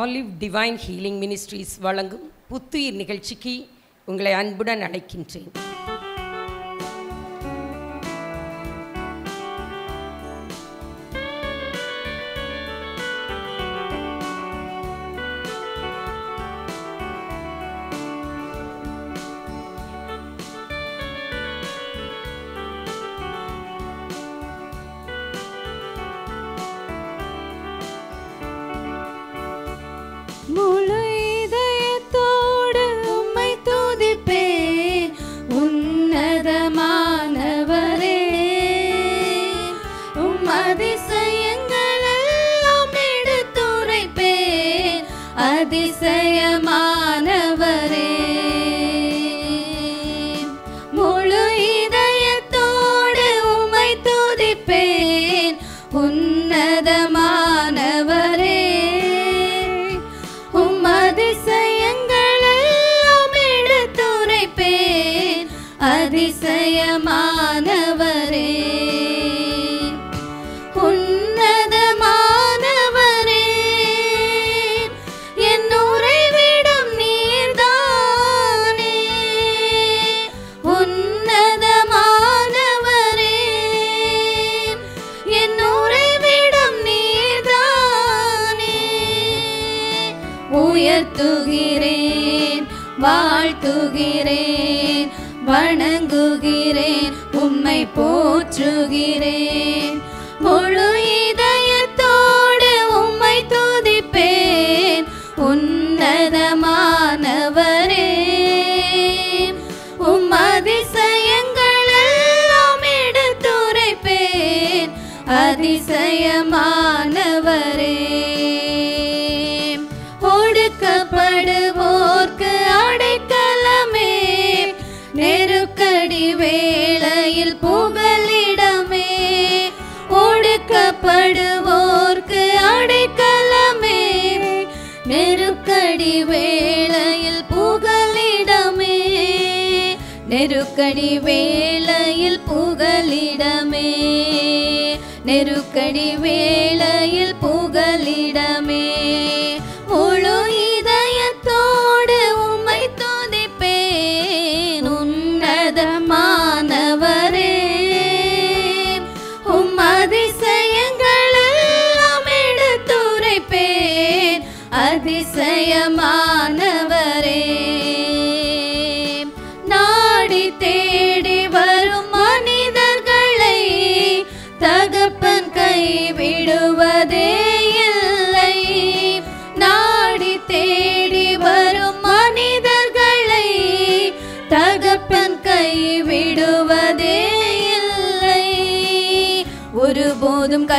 olive divine healing ministries வழங்கும் புத்துயிர் நிகழ்ச்சிக்கு உங்களை அன்புடன் அழைக்கின்றேன்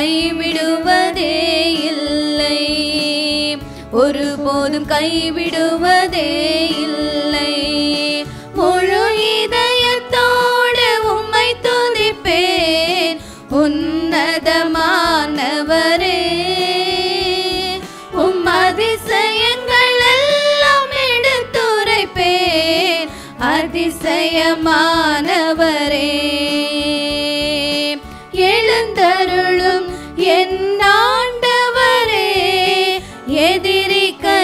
கைவிடுவதே இல்லை ஒருபோதும் கைவிடுவதே இல்லை முழு இதயத்தோடு உம்மை துதிப்பேன் உன்னதமானவரே உம் அதிசயங்கள் எல்லாம் எடுத்துரைப்பேன் அதிசயமான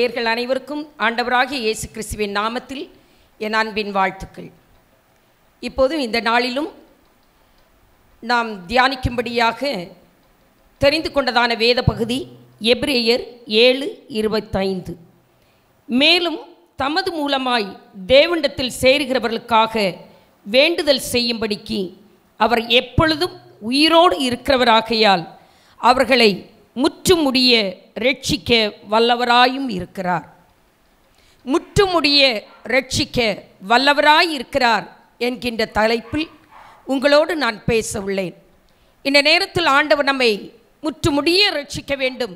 நேயர்கள் அனைவருக்கும் ஆண்டவராகிய இயேசு கிறிஸ்துவின் நாமத்தில் என் அன்பின் வாழ்த்துக்கள் இப்போது இந்த நாளிலும் நாம் தியானிக்கும்படியாக தெரிந்து கொண்டதான வேத பகுதி எப்ரேயர் ஏழு இருபத்தைந்து மேலும் தமது மூலமாய் தேவண்டத்தில் சேருகிறவர்களுக்காக வேண்டுதல் செய்யும்படிக்கு அவர் எப்பொழுதும் உயிரோடு இருக்கிறவராகையால் அவர்களை முற்றுமுடிய ரட்சிக்க வல்லவராயும் இருக்கிறார் முற்றுமுடிய ரட்சிக்க வல்லவராயிருக்கிறார் என்கின்ற தலைப்பில் உங்களோடு நான் பேச உள்ளேன் இந்த நேரத்தில் ஆண்டவர் நம்மை முற்றுமுடிய ரட்சிக்க வேண்டும்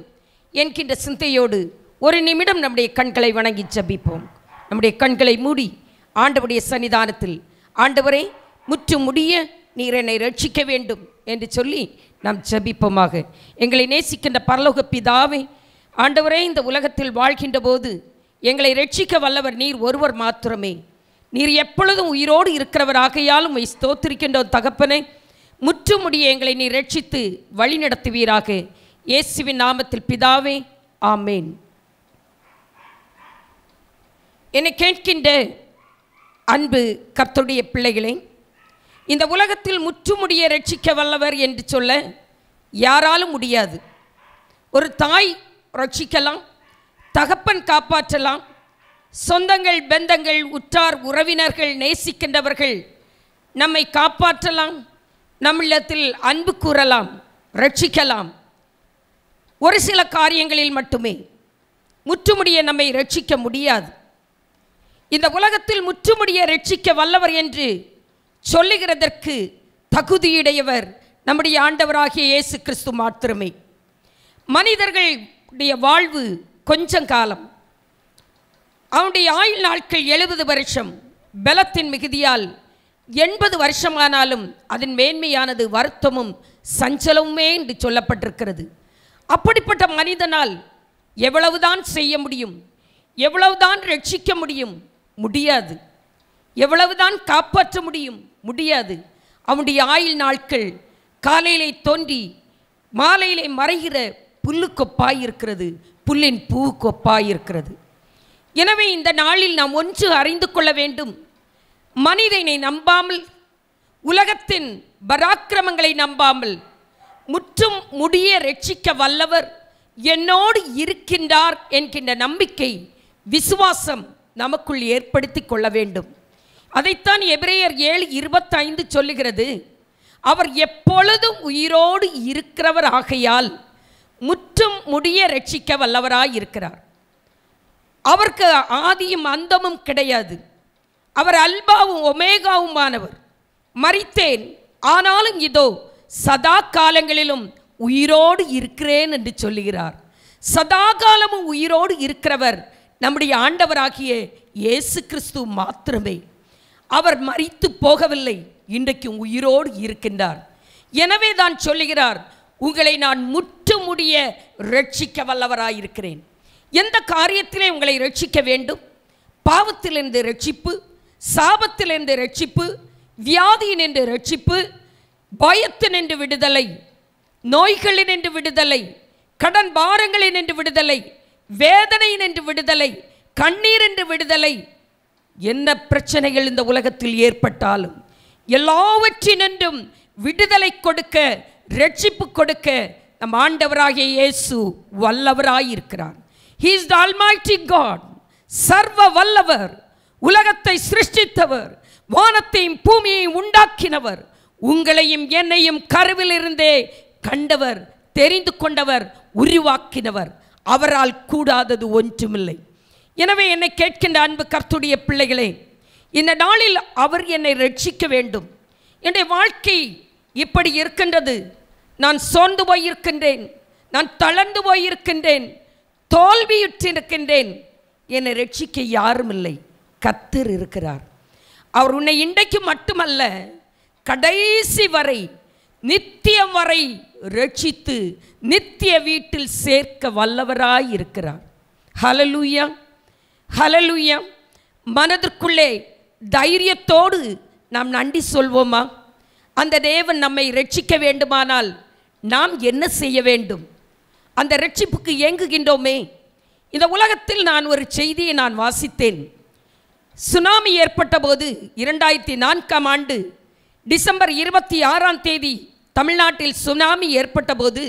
என்கின்ற சிந்தையோடு ஒரு நிமிடம் நம்முடைய கண்களை வணங்கி ஜபிப்போம் நம்முடைய கண்களை மூடி ஆண்டவுடைய சன்னிதானத்தில் ஆண்டவரே முற்றுமுடிய நீர் என்னை ரட்சிக்க வேண்டும் என்று சொல்லி நாம் ஜபிப்போமாக எங்களை நேசிக்கின்ற பரலோக பிதாவே ஆண்டவரே இந்த உலகத்தில் வாழ்கின்ற போது எங்களை ரட்சிக்க வல்லவர் நீர் ஒருவர் மாத்திரமே நீர் எப்பொழுதும் உயிரோடு இருக்கிறவர் ஆகையாலும் ஸ்தோத்திருக்கின்றோம் தகப்பனை முற்றுமுடிய எங்களை நீர் ரட்சித்து வழி நடத்துவீராக இயேசுவின் நாமத்தில் பிதாவே ஆமேன் என்னை கேட்கின்ற அன்பு கர்த்தருடைய பிள்ளைகளே இந்த உலகத்தில் முற்றுமுடிய ரட்சிக்க வல்லவர் என்று சொல்ல யாராலும் முடியாது ஒரு தாய் ரட்சிக்கலாம் தகப்பன் காப்பாற்றலாம் சொந்தங்கள் பெந்தங்கள் உற்றார் உறவினர்கள் நேசிக்கின்றவர்கள் நம்மை காப்பாற்றலாம் நம்மிடத்தில் அன்பு கூறலாம் ரட்சிக்கலாம் ஒரு சில காரியங்களில் மட்டுமே முற்றுமுடிய நம்மை ரட்சிக்க முடியாது இந்த உலகத்தில் முற்றுமுடிய ரட்சிக்க வல்லவர் என்று சொல்லுகிறதற்கு தகுதியுடையவர் நம்முடைய ஆண்டவராகிய இயேசு கிறிஸ்து மாத்திரமே மனிதர்களுடைய வாழ்வு கொஞ்சம் காலம் அவனுடைய ஆயுள் நாட்கள் எழுபது வருஷம் பலத்தின் மிகுதியால் எண்பது வருஷமானாலும் அதன் மேன்மையானது வருத்தமும் சஞ்சலமுமே என்று சொல்லப்பட்டிருக்கிறது அப்படிப்பட்ட மனிதனால் எவ்வளவுதான் செய்ய முடியும் எவ்வளவுதான் ரட்சிக்க முடியும் முடியாது எவ்வளவுதான் காப்பாற்ற முடியும் முடியாது அவனுடைய ஆயுள் நாட்கள் காலையிலே தோன்றி மாலையிலே மறைகிற புல்லு கொப்பாய் இருக்கிறது புல்லின் பூ கொப்பாய் இருக்கிறது எனவே இந்த நாளில் நாம் ஒன்று அறிந்து கொள்ள வேண்டும் மனிதனை நம்பாமல் உலகத்தின் பராக்கிரமங்களை நம்பாமல் முற்றும் முடிய ரட்சிக்க வல்லவர் என்னோடு இருக்கின்றார் என்கின்ற நம்பிக்கை விசுவாசம் நமக்குள் ஏற்படுத்தி கொள்ள வேண்டும் அதைத்தான் எபிரேயர் ஏழு இருபத்தைந்து சொல்லுகிறது அவர் எப்பொழுதும் உயிரோடு இருக்கிறவர் ஆகையால் முற்றும் முடிய ரட்சிக்க வல்லவராய் இருக்கிறார் அவருக்கு ஆதியும் அந்தமும் கிடையாது அவர் அல்பாவும் ஒமேகாவுமானவர் மறித்தேன் ஆனாலும் இதோ சதா காலங்களிலும் உயிரோடு இருக்கிறேன் என்று சொல்லுகிறார் சதா காலமும் உயிரோடு இருக்கிறவர் நம்முடைய ஆண்டவராகிய இயேசு கிறிஸ்து மாத்திரமே அவர் மறித்து போகவில்லை இன்றைக்கு உயிரோடு இருக்கின்றார் எனவே தான் சொல்லுகிறார் உங்களை நான் முற்று முடிய ரட்சிக்க வல்லவராயிருக்கிறேன் எந்த காரியத்திலே உங்களை ரட்சிக்க வேண்டும் பாவத்திலிருந்து ரட்சிப்பு சாபத்திலிருந்து ரட்சிப்பு வியாதியினின்று ரட்சிப்பு பயத்தினின்று விடுதலை நோய்களினின்று விடுதலை கடன் பாரங்களினின்று விடுதலை வேதனையினின்று விடுதலை என்று விடுதலை என்ன பிரச்சனைகள் இந்த உலகத்தில் ஏற்பட்டாலும் எல்லாவற்றினின்றும் விடுதலை கொடுக்க ரட்சிப்பு கொடுக்க நம் ஆண்டவராகிய இயேசு வல்லவராயிருக்கிறார் he is the almighty God சர்வ வல்லவர் உலகத்தை சிருஷ்டித்தவர் வானத்தையும் பூமியையும் உண்டாக்கினவர் உங்களையும் என்னையும் கருவிலிருந்தே கண்டவர் தெரிந்து கொண்டவர் உருவாக்கினவர் அவரால் கூடாதது ஒன்றுமில்லை எனவே என்னை கேட்கின்ற அன்பு கர்த்துடைய பிள்ளைகளே இந்த நாளில் அவர் என்னை ரட்சிக்க வேண்டும் என்னுடைய வாழ்க்கை இப்படி இருக்கின்றது நான் சோர்ந்து போயிருக்கின்றேன் நான் தளர்ந்து போயிருக்கின்றேன் தோல்வியுற்றிருக்கின்றேன் என்னை ரட்சிக்க யாரும் இல்லை கத்தர் இருக்கிறார் அவர் உன்னை இன்றைக்கு மட்டுமல்ல கடைசி வரை நித்தியம் வரை ரட்சித்து நித்திய வீட்டில் சேர்க்க வல்லவராய் இருக்கிறார் ஹலலூயா ஹலலுயா மனதிற்குள்ளே தைரியத்தோடு நாம் நன்றி சொல்வோமா அந்த தேவன் நம்மை ரட்சிக்க வேண்டுமானால் நாம் என்ன செய்ய வேண்டும் அந்த ரட்சிப்புக்கு இயங்குகின்றோமே இந்த உலகத்தில் நான் ஒரு செய்தியை நான் வாசித்தேன் சுனாமி ஏற்பட்ட போது இரண்டாயிரத்தி நான்காம் ஆண்டு டிசம்பர் இருபத்தி ஆறாம் தேதி தமிழ்நாட்டில் சுனாமி ஏற்பட்ட போது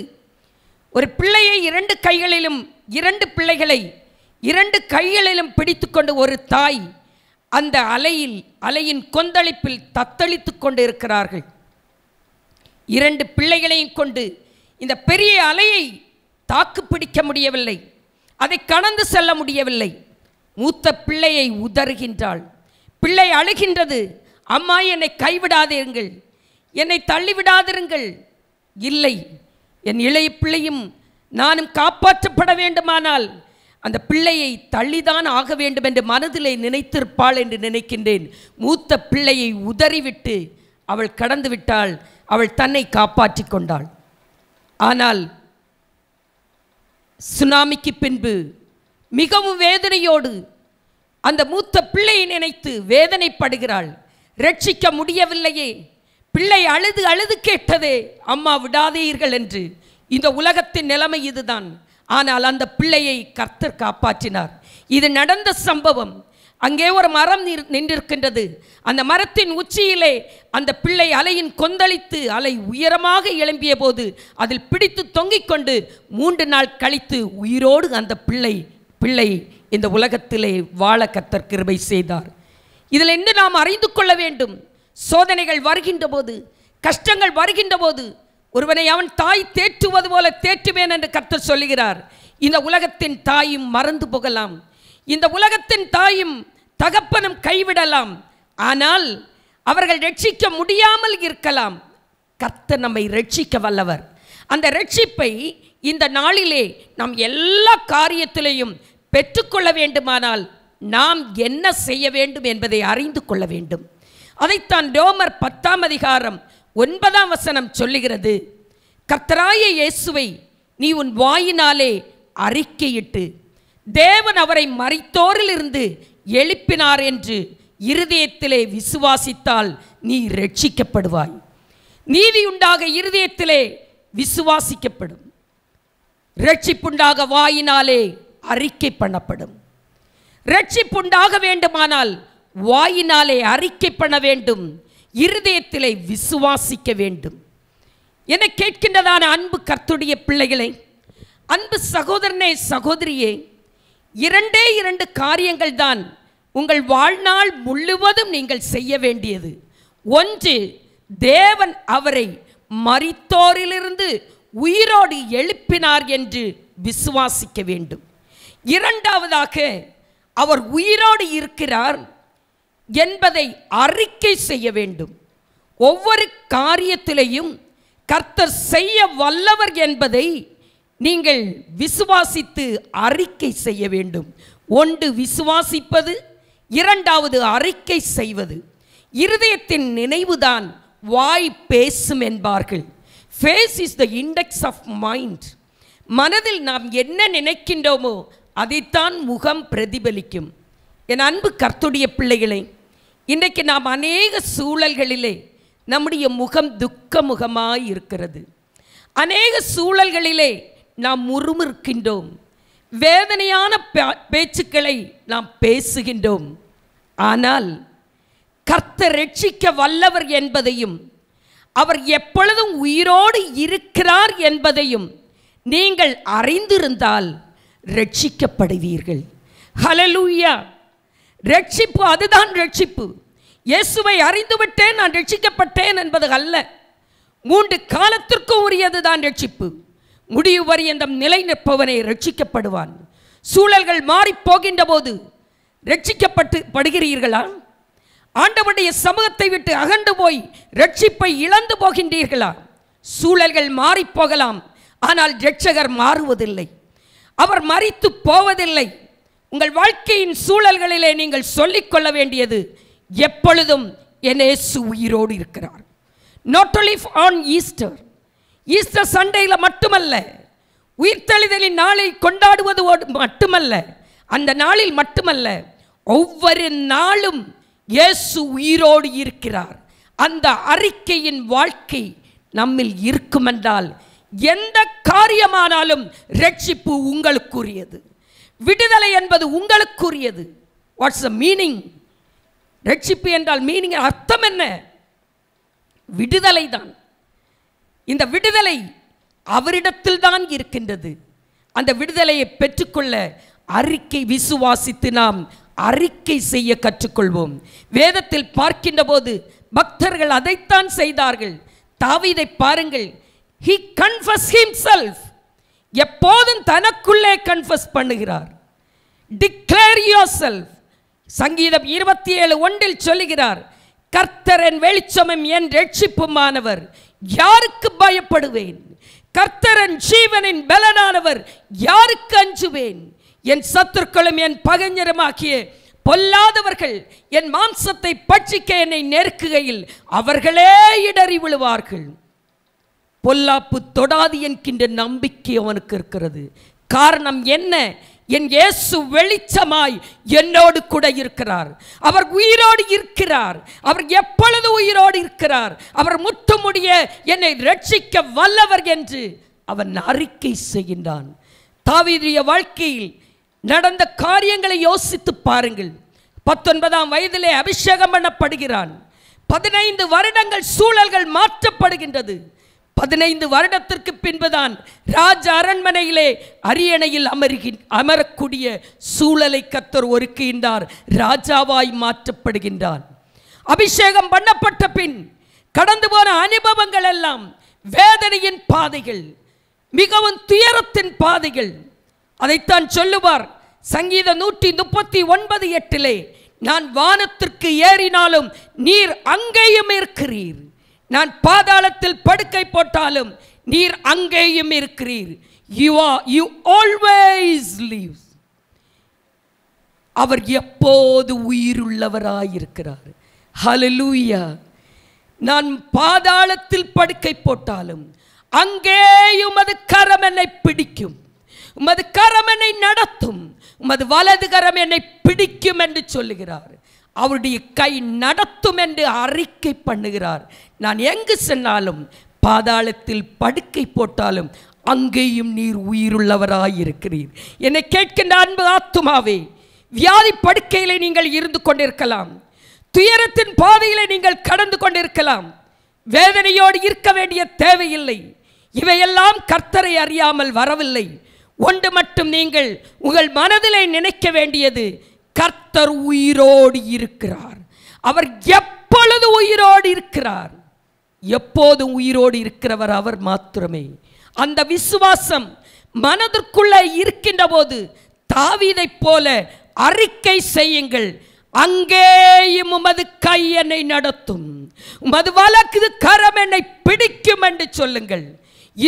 ஒரு பிள்ளையை இரண்டு கைகளிலும் இரண்டு பிள்ளைகளை இரண்டு கைகளிலும் பிடித்துக்கொண்டு ஒரு தாய் அந்த அலையில் அலையின் கொந்தளிப்பில் தத்தளித்து கொண்டு இருக்கிறார்கள் இரண்டு பிள்ளைகளையும் கொண்டு இந்த பெரிய அலையை தாக்கு பிடிக்க முடியவில்லை அதை கடந்து செல்ல முடியவில்லை மூத்த பிள்ளையை உதறுகின்றாள் பிள்ளை அழுகின்றது அம்மா என்னை கைவிடாதிருங்கள் என்னை தள்ளிவிடாதிருங்கள் இல்லை என் இளைய பிள்ளையும் நானும் காப்பாற்றப்பட வேண்டுமானால் அந்த பிள்ளையை தள்ளிதான் ஆக வேண்டும் என்று மனதிலே நினைத்திருப்பாள் என்று நினைக்கின்றேன் மூத்த பிள்ளையை உதறிவிட்டு அவள் கடந்து விட்டாள் அவள் தன்னை காப்பாற்றி கொண்டாள் ஆனால் சுனாமிக்கு பின்பு மிகவும் வேதனையோடு அந்த மூத்த பிள்ளையை நினைத்து வேதனைப்படுகிறாள் ரட்சிக்க முடியவில்லையே பிள்ளை அழுது அழுது கேட்டதே அம்மா விடாதீர்கள் என்று இந்த உலகத்தின் நிலைமை இதுதான் ஆனால் அந்த பிள்ளையை கர்த்தர் காப்பாற்றினார் இது நடந்த சம்பவம் அங்கே ஒரு மரம் நின்றிருக்கின்றது அந்த மரத்தின் உச்சியிலே அந்த பிள்ளை அலையின் கொந்தளித்து அலை உயரமாக எழும்பிய போது அதில் பிடித்து தொங்கிக் கொண்டு மூன்று நாள் கழித்து உயிரோடு அந்த பிள்ளை பிள்ளை இந்த உலகத்திலே வாழ கத்தர் கிருபை செய்தார் இதில் என்ன நாம் அறிந்து கொள்ள வேண்டும் சோதனைகள் வருகின்ற போது கஷ்டங்கள் வருகின்ற போது ஒருவனை அவன் தாய் தேற்றுவது போல தேற்றுவேன் என்று கர்த்தர் சொல்லுகிறார் இந்த உலகத்தின் தாயும் மறந்து போகலாம் இந்த உலகத்தின் தாயும் தகப்பனும் கைவிடலாம் ஆனால் அவர்கள் ரட்சிக்க முடியாமல் இருக்கலாம் கர்த்தர் நம்மை ரட்சிக்க வல்லவர் அந்த ரட்சிப்பை இந்த நாளிலே நாம் எல்லா காரியத்திலையும் பெற்றுக்கொள்ள வேண்டுமானால் நாம் என்ன செய்ய வேண்டும் என்பதை அறிந்து கொள்ள வேண்டும் அதைத்தான் ரோமர் பத்தாம் அதிகாரம் ஒன்பதாம் வசனம் சொல்லுகிறது கத்தராய இயேசுவை நீ உன் வாயினாலே அறிக்கையிட்டு தேவன் அவரை மறைத்தோரிலிருந்து எழுப்பினார் என்று இருதயத்திலே விசுவாசித்தால் நீ ரட்சிக்கப்படுவாய் நீதியுண்டாக இருதயத்திலே விசுவாசிக்கப்படும் ரட்சிப்புண்டாக வாயினாலே அறிக்கை பண்ணப்படும் ரட்சிப்புண்டாக வேண்டுமானால் வாயினாலே அறிக்கை பண்ண வேண்டும் இருதயத்திலே விசுவாசிக்க வேண்டும் என கேட்கின்றதான அன்பு கர்த்துடைய பிள்ளைகளை அன்பு சகோதரனே சகோதரியே இரண்டே இரண்டு காரியங்கள் தான் உங்கள் வாழ்நாள் முழுவதும் நீங்கள் செய்ய வேண்டியது ஒன்று தேவன் அவரை மறித்தோரிலிருந்து உயிரோடு எழுப்பினார் என்று விசுவாசிக்க வேண்டும் இரண்டாவதாக அவர் உயிரோடு இருக்கிறார் என்பதை அறிக்கை செய்ய வேண்டும் ஒவ்வொரு காரியத்திலையும் கர்த்தர் செய்ய வல்லவர் என்பதை நீங்கள் விசுவாசித்து அறிக்கை செய்ய வேண்டும் ஒன்று விசுவாசிப்பது இரண்டாவது அறிக்கை செய்வது இருதயத்தின் நினைவுதான் வாய் பேசும் என்பார்கள் face is the index of mind மனதில் நாம் என்ன நினைக்கின்றோமோ அதைத்தான் முகம் பிரதிபலிக்கும் என் அன்பு கர்த்துடைய பிள்ளைகளை இன்றைக்கு நாம் அநேக சூழல்களிலே நம்முடைய முகம் துக்க முகமாய் இருக்கிறது அநேக சூழல்களிலே நாம் முறுமுறுக்கின்றோம் வேதனையான பேச்சுக்களை நாம் பேசுகின்றோம் ஆனால் கர்த்தர் ரட்சிக்க வல்லவர் என்பதையும் அவர் எப்பொழுதும் உயிரோடு இருக்கிறார் என்பதையும் நீங்கள் அறிந்திருந்தால் ரட்சிக்கப்படுவீர்கள் ஹலலூயா ரட்சிப்பு அதுதான் ரட்சிப்பு இயேசுவை அறிந்துவிட்டேன் நான் ரட்சிக்கப்பட்டேன் என்பது அல்ல மூன்று காலத்திற்கும் உரியதுதான் ரட்சிப்பு முடிவு வரை நிலை நிற்பவனை ரட்சிக்கப்படுவான் சூழல்கள் மாறி போகின்ற போது ரட்சிக்கப்பட்டு படுகிறீர்களா ஆண்டவனுடைய சமூகத்தை விட்டு அகண்டு போய் ரட்சிப்பை இழந்து போகின்றீர்களா சூழல்கள் மாறி போகலாம் ஆனால் ரட்சகர் மாறுவதில்லை அவர் மறித்து போவதில்லை உங்கள் வாழ்க்கையின் சூழல்களிலே நீங்கள் சொல்லிக்கொள்ள வேண்டியது எப்பொழுதும் என்னேசு உயிரோடு இருக்கிறார் not only on Easter Easter சண்டையில் மட்டுமல்ல உயிர்த்தெழுதலின் நாளை கொண்டாடுவது மட்டுமல்ல அந்த நாளில் மட்டுமல்ல ஒவ்வொரு நாளும் இயேசு உயிரோடு இருக்கிறார் அந்த அறிக்கையின் வாழ்க்கை நம்மில் இருக்குமென்றால் எந்த காரியமானாலும் ரட்சிப்பு உங்களுக்குரியது விடுதலை என்பது உங்களுக்குரியது வாட்ஸ் த மீனிங் ரட்சிப்பு என்றால் மீனிங் அர்த்தம் என்ன விடுதலை தான் இந்த விடுதலை அவரிடத்தில் தான் இருக்கின்றது அந்த விடுதலையை பெற்றுக்கொள்ள அறிக்கை விசுவாசித்து நாம் அறிக்கை செய்ய கற்றுக்கொள்வோம் வேதத்தில் பார்க்கின்ற போது பக்தர்கள் அதைத்தான் செய்தார்கள் தாவிதை பாருங்கள் ஹி கன்ஃபஸ் ஹிம்செல்ஃப் எப்போதும் தனக்குள்ளே கன்ஃபஸ் பண்ணுகிறார் டிக்ளேர் யோர் செல்ஃப் சங்கீதம் இருபத்தி ஏழு ஒன்றில் சொல்லுகிறார் கர்த்தர் என் வெளிச்சமும் என் ரட்சிப்புமானவர் யாருக்கு பயப்படுவேன் கர்த்தரன் ஜீவனின் பலனானவர் யாருக்கு அஞ்சுவேன் என் சத்துருக்களும் என் பகைஞருமாகிய பொல்லாதவர்கள் என் மாம்சத்தை பட்சிக்க என்னை நெருக்குகையில் அவர்களே இடறி விழுவார்கள் பொல்லாப்பு தொடாது என்கின்ற நம்பிக்கை அவனுக்கு இருக்கிறது காரணம் என்ன என் இயேசு வெளிச்சமாய் என்னோடு கூட இருக்கிறார் அவர் உயிரோடு இருக்கிறார் அவர் எப்பொழுது உயிரோடு இருக்கிறார் அவர் முற்றுமுடிய என்னை ரட்சிக்க வல்லவர் என்று அவன் அறிக்கை செய்கின்றான் தாவீதிய வாழ்க்கையில் நடந்த காரியங்களை யோசித்து பாருங்கள் பத்தொன்பதாம் வயதிலே அபிஷேகம் பண்ணப்படுகிறான் பதினைந்து வருடங்கள் சூழல்கள் மாற்றப்படுகின்றது பதினைந்து வருடத்திற்கு பின்புதான் ராஜ அரண்மனையிலே அரியணையில் அமருகின் அமரக்கூடிய சூழலை கத்தர் ஒருக்குகின்றார் ராஜாவாய் மாற்றப்படுகின்றான் அபிஷேகம் பண்ணப்பட்ட பின் கடந்து போன அனுபவங்கள் எல்லாம் வேதனையின் பாதைகள் மிகவும் துயரத்தின் பாதைகள் அதைத்தான் சொல்லுவார் சங்கீத நூற்றி முப்பத்தி ஒன்பது எட்டிலே நான் வானத்திற்கு ஏறினாலும் நீர் அங்கேயும் இருக்கிறீர் நான் பாதாளத்தில் படுக்கை போட்டாலும் நீர் அங்கேயும் இருக்கிறீர் you are you always live அவர் எப்போது உயிருள்ளவராயிருக்கிறார் ஹலலூயா நான் பாதாளத்தில் படுக்கை போட்டாலும் அங்கேயும் அது கரம் என்னை பிடிக்கும் உமது கரம் என்னை நடத்தும் உமது வலது கரம் என்னை பிடிக்கும் என்று சொல்லுகிறார் அவருடைய கை நடத்தும் என்று அறிக்கை பண்ணுகிறார் நான் எங்கு சென்றாலும் பாதாளத்தில் படுக்கை போட்டாலும் அங்கேயும் நீர் உயிருள்ளவராயிருக்கிறீர் என்னை கேட்கின்ற அன்பு ஆத்துமாவே வியாதி படுக்கையில் நீங்கள் இருந்து கொண்டிருக்கலாம் துயரத்தின் பாதையில் நீங்கள் கடந்து கொண்டிருக்கலாம் வேதனையோடு இருக்க வேண்டிய தேவையில்லை இவையெல்லாம் கர்த்தரை அறியாமல் வரவில்லை ஒன்று மட்டும் நீங்கள் உங்கள் மனதிலே நினைக்க வேண்டியது கர்த்தர் உயிரோடு இருக்கிறார் அவர் எப்பொழுது உயிரோடு இருக்கிறார் எப்போதும் உயிரோடு இருக்கிறவர் அவர் மாத்திரமே அந்த விசுவாசம் மனதிற்குள்ளே இருக்கின்ற போது தாவிதை போல அறிக்கை செய்யுங்கள் அங்கேயும் உமது கை என்னை நடத்தும் உமது வழக்கு கரம் என்னை பிடிக்கும் என்று சொல்லுங்கள்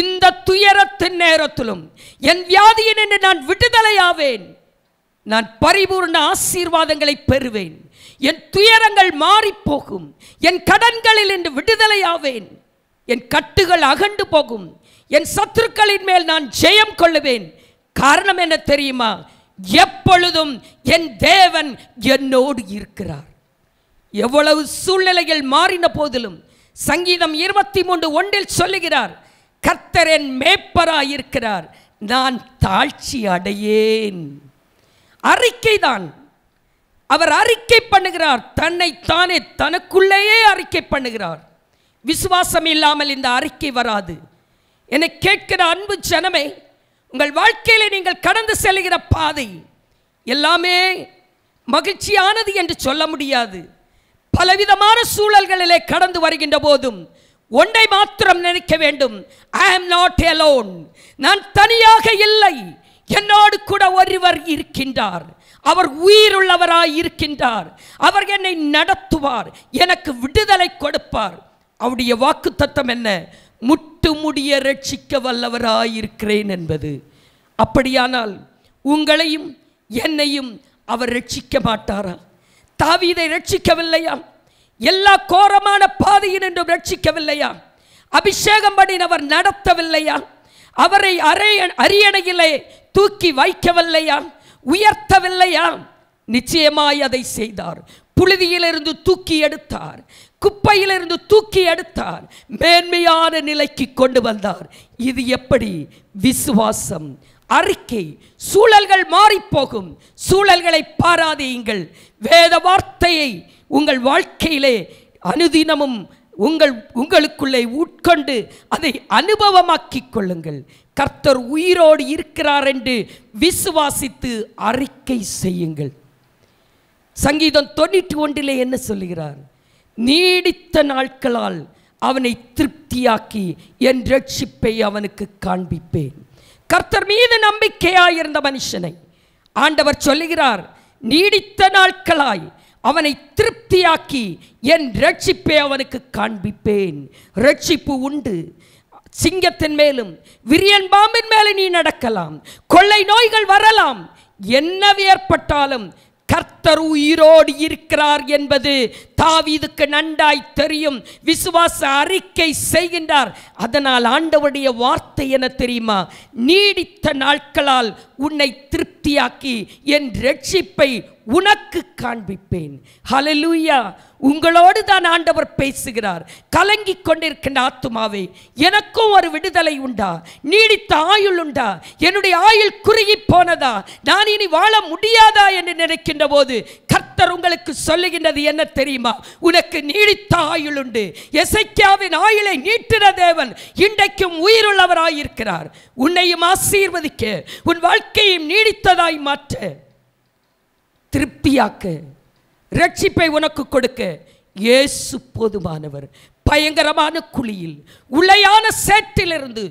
இந்த துயரத்தின் நேரத்திலும் என் வியாதியின் என்று நான் விடுதலையாவேன் நான் பரிபூர்ண ஆசீர்வாதங்களை பெறுவேன் என் துயரங்கள் மாறிப்போகும் என் கடன்களில் இன்று விடுதலை ஆவேன் என் கட்டுகள் அகண்டு போகும் என் சத்துருக்களின் மேல் நான் ஜெயம் கொள்ளுவேன் காரணம் என்ன தெரியுமா எப்பொழுதும் என் தேவன் என்னோடு இருக்கிறார் எவ்வளவு சூழ்நிலைகள் மாறின போதிலும் சங்கீதம் இருபத்தி மூன்று ஒன்றில் சொல்லுகிறார் கர்த்தர் என் மேப்பராயிருக்கிறார் நான் தாழ்ச்சி அடையேன் அறிக்கை தான் அவர் அறிக்கை பண்ணுகிறார் தன்னை தானே தனக்குள்ளேயே அறிக்கை பண்ணுகிறார் விசுவாசம் இல்லாமல் இந்த அறிக்கை வராது என கேட்கிற அன்பு ஜனமே உங்கள் வாழ்க்கையில் நீங்கள் கடந்து செல்கிற பாதை எல்லாமே மகிழ்ச்சியானது என்று சொல்ல முடியாது பலவிதமான சூழல்களிலே கடந்து வருகின்ற போதும் ஒன்றை மாத்திரம் நினைக்க வேண்டும் ஐ ஆம் நாட் அலோன் நான் தனியாக இல்லை என்னோடு கூட ஒருவர் இருக்கின்றார் அவர் உயிருள்ளவராய் இருக்கின்றார் அவர் என்னை நடத்துவார் எனக்கு விடுதலை கொடுப்பார் அவருடைய வாக்கு தத்தம் என்ன முட்டு முடிய ரட்சிக்க வல்லவராய் இருக்கிறேன் என்பது அப்படியானால் உங்களையும் என்னையும் அவர் ரட்சிக்க மாட்டாரா தாவீதை ரட்சிக்கவில்லையா எல்லா கோரமான பாதையில் என்றும் ரட்சிக்கவில்லையா அபிஷேகம் பண்ணினவர் நடத்தவில்லையா அவரை அரை அரியணையிலே தூக்கி வைக்கவில்லையா உயர்த்தவில்லையா நிச்சயமாய் அதை செய்தார் புழுதியிலிருந்து தூக்கி எடுத்தார் குப்பையிலிருந்து தூக்கி எடுத்தார் மேன்மையான நிலைக்கு கொண்டு வந்தார் இது எப்படி விசுவாசம் அறிக்கை சூழல்கள் மாறிப்போகும் சூழல்களை பாராதியுங்கள் வேத வார்த்தையை உங்கள் வாழ்க்கையிலே அனுதினமும் உங்கள் உங்களுக்குள்ளே உட்கொண்டு அதை அனுபவமாக்கிக் கொள்ளுங்கள் கர்த்தர் உயிரோடு இருக்கிறார் என்று விசுவாசித்து அறிக்கை செய்யுங்கள் சங்கீதம் தொண்ணூற்றி ஒன்றிலே என்ன சொல்லுகிறார் நீடித்த நாட்களால் அவனை திருப்தியாக்கி என் ரட்சிப்பை அவனுக்கு காண்பிப்பேன் கர்த்தர் மீது நம்பிக்கையாயிருந்த மனுஷனை ஆண்டவர் சொல்லுகிறார் நீடித்த நாட்களாய் அவனை திருப்தியாக்கி என் ரட்சிப்பை அவனுக்கு காண்பிப்பேன் ரட்சிப்பு உண்டு சிங்கத்தின் மேலும் விரியன் பாம்பின் மேலே நீ நடக்கலாம் கொள்ளை நோய்கள் வரலாம் என்ன ஏற்பட்டாலும் கர்த்தர் உயிரோடு இருக்கிறார் என்பது தாவீதுக்கு நன்றாய் தெரியும் விசுவாச அறிக்கை செய்கின்றார் அதனால் ஆண்டவருடைய வார்த்தை என தெரியுமா நீடித்த நாட்களால் உன்னை திருப்தியாக்கி என் ரட்சிப்பை உனக்கு காண்பிப்பேன் ஹலலூயா உங்களோடு தான் ஆண்டவர் பேசுகிறார் கலங்கி கொண்டிருக்கின்ற ஆத்துமாவே எனக்கும் ஒரு விடுதலை உண்டா நீடித்த ஆயுள் உண்டா என்னுடைய ஆயுள் குறுகி போனதா நான் இனி வாழ முடியாதா என்று நினைக்கின்ற போது கர்த்தர் உங்களுக்கு சொல்லுகின்றது என்ன தெரியுமா உனக்கு நீடித்த ஆயுள் உண்டு எசைக்கியாவின் ஆயுளை நீட்டின தேவன் இன்றைக்கும் உயிருள்ளவராயிருக்கிறார் உன்னையும் ஆசீர்வதிக்க உன் வாழ்க்கையும் நீடித்ததாய் மாற்ற திருப்தியாக்க ரட்சிப்பை உனக்கு கொடுக்க இயேசு போதுமானவர் பயங்கரமான குழியில் உளையான சேற்றிலிருந்து